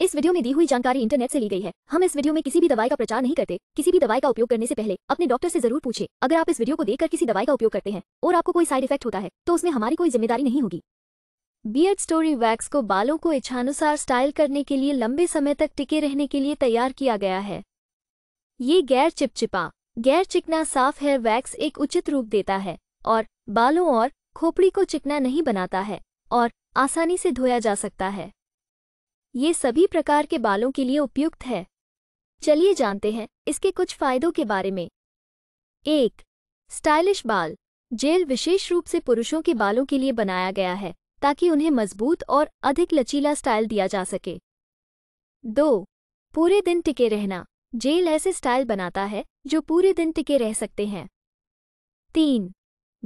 इस वीडियो में दी हुई जानकारी इंटरनेट से ली गई है हम इस वीडियो में किसी भी दवाई का प्रचार नहीं करते किसी भी दवाई का उपयोग करने से पहले अपने डॉक्टर से जरूर पूछे अगर आप इस वीडियो को देखकर किसी दवाई का उपयोग करते हैं और आपको कोई साइड इफेक्ट होता है तो उसमें हमारी कोई जिम्मेदारी नहीं होगी बियर्ड स्टोरी वैक्स को बालों को इच्छानुसार स्टाइल करने के लिए लंबे समय तक टिके रहने के लिए तैयार किया गया है ये गैर चिपचिपा गैर चिकना साफ हेयर वैक्स एक उचित रूप देता है और बालों और खोपड़ी को चिकना नहीं बनाता है और आसानी से धोया जा सकता है ये सभी प्रकार के बालों के लिए उपयुक्त है चलिए जानते हैं इसके कुछ फायदों के बारे में एक स्टाइलिश बाल जेल विशेष रूप से पुरुषों के बालों के लिए बनाया गया है ताकि उन्हें मजबूत और अधिक लचीला स्टाइल दिया जा सके दो पूरे दिन टिके रहना जेल ऐसे स्टाइल बनाता है जो पूरे दिन टिके रह सकते हैं तीन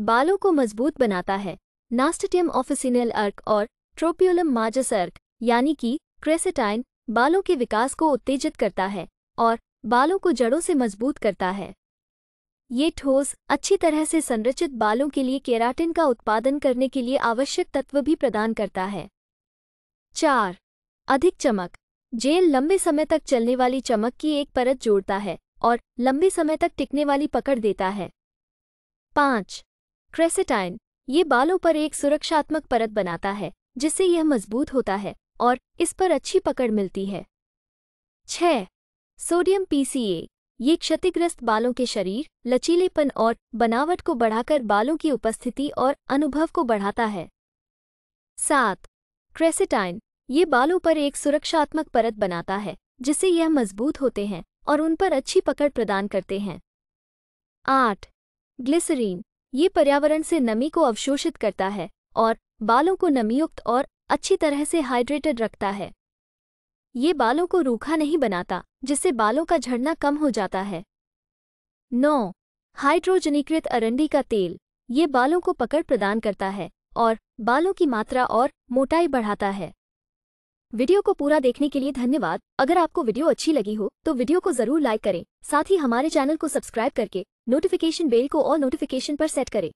बालों को मजबूत बनाता है नास्टिटियम ऑफिसिनल अर्क और ट्रोप्योलम माजस अर्क यानी कि क्रेसेटाइन बालों के विकास को उत्तेजित करता है और बालों को जड़ों से मजबूत करता है ये ठोस अच्छी तरह से संरचित बालों के लिए केराटिन का उत्पादन करने के लिए आवश्यक तत्व भी प्रदान करता है चार अधिक चमक जेल लंबे समय तक चलने वाली चमक की एक परत जोड़ता है और लंबे समय तक टिकने वाली पकड़ देता है पाँच क्रेसेटाइन ये बालों पर एक सुरक्षात्मक परत बनाता है जिससे यह मजबूत होता है और इस पर अच्छी पकड़ मिलती है छह सोडियम पीसीए ये क्षतिग्रस्त बालों के शरीर लचीलेपन और बनावट को बढ़ाकर बालों की उपस्थिति और अनुभव को बढ़ाता है सात क्रेसिटाइन ये बालों पर एक सुरक्षात्मक परत बनाता है जिससे यह मजबूत होते हैं और उन पर अच्छी पकड़ प्रदान करते हैं आठ ग्लिसरीन ये पर्यावरण से नमी को अवशोषित करता है और बालों को नमीयुक्त और अच्छी तरह से हाइड्रेटेड रखता है ये बालों को रूखा नहीं बनाता जिससे बालों का झड़ना कम हो जाता है नौ हाइड्रोजनीकृत अरंडी का तेल ये बालों को पकड़ प्रदान करता है और बालों की मात्रा और मोटाई बढ़ाता है वीडियो को पूरा देखने के लिए धन्यवाद अगर आपको वीडियो अच्छी लगी हो तो वीडियो को जरूर लाइक करें साथ ही हमारे चैनल को सब्सक्राइब करके नोटिफिकेशन बेल को और नोटिफिकेशन पर सेट करें